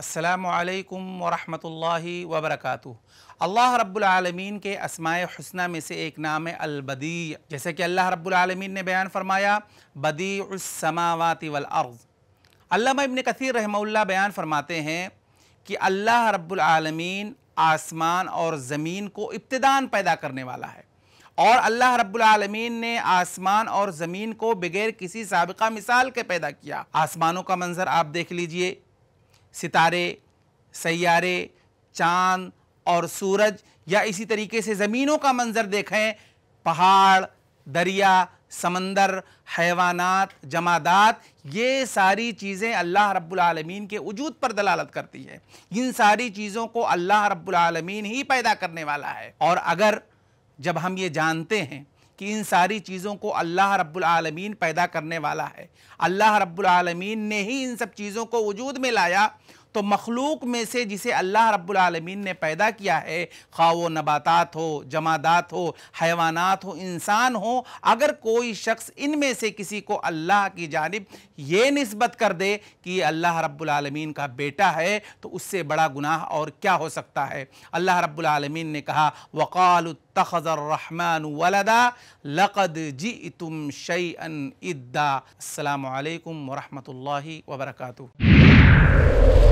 असलकम वरहमल वबरक अल्लाह रब्लमीन के असमाय हसना में से एक नाम है अलबदी जैसे कि अल्लाह रब्लमीन ने बयान फरमाया बदी उसमावाती वलअर्ज़ अल्लाह इबन कसीर रहमल्ला बयान फरमाते हैं कि अल्लाह रब्लमीन आसमान और ज़मीन को इब्तदान पैदा करने वाला है और अल्लाह रब्लमीन ने आसमान और ज़मीन को बगैर किसी सबका मिसाल के पैदा किया आसमानों का मंज़र आप देख लीजिए सितारे सैारे चाँद और सूरज या इसी तरीके से ज़मीनों का मंज़र देखें पहाड़ दरिया समंदर हैवानात जमादात ये सारी चीज़ें अल्लाह रब्लमीन के वजूद पर दलालत करती है इन सारी चीज़ों को अल्लाह रब्लमीन ही पैदा करने वाला है और अगर जब हम ये जानते हैं कि इन सारी चीज़ों को अल्लाह रब्बुल आलमीन पैदा करने वाला है अल्लाह रब्बुल आलमीन ने ही इन सब चीज़ों को वजूद में लाया तो मखलूक में से जिसे अल्लाह रब्बुल आलमीन ने पैदा किया है खा नबातात हो जमादात हो हैवानात हो इंसान हो अगर कोई शख्स इनमें से किसी को अल्लाह की जानब ये नस्बत कर दे कि अल्लाह रब्बुल आलमीन का बेटा है तो उससे बड़ा गुनाह और क्या हो सकता है अल्लाह रब्बुल आलमीन ने कहा वक़ाल तखज़रहमान वलदा लक़द जी तुम शई अन इद्दा अल्लाम वरहमल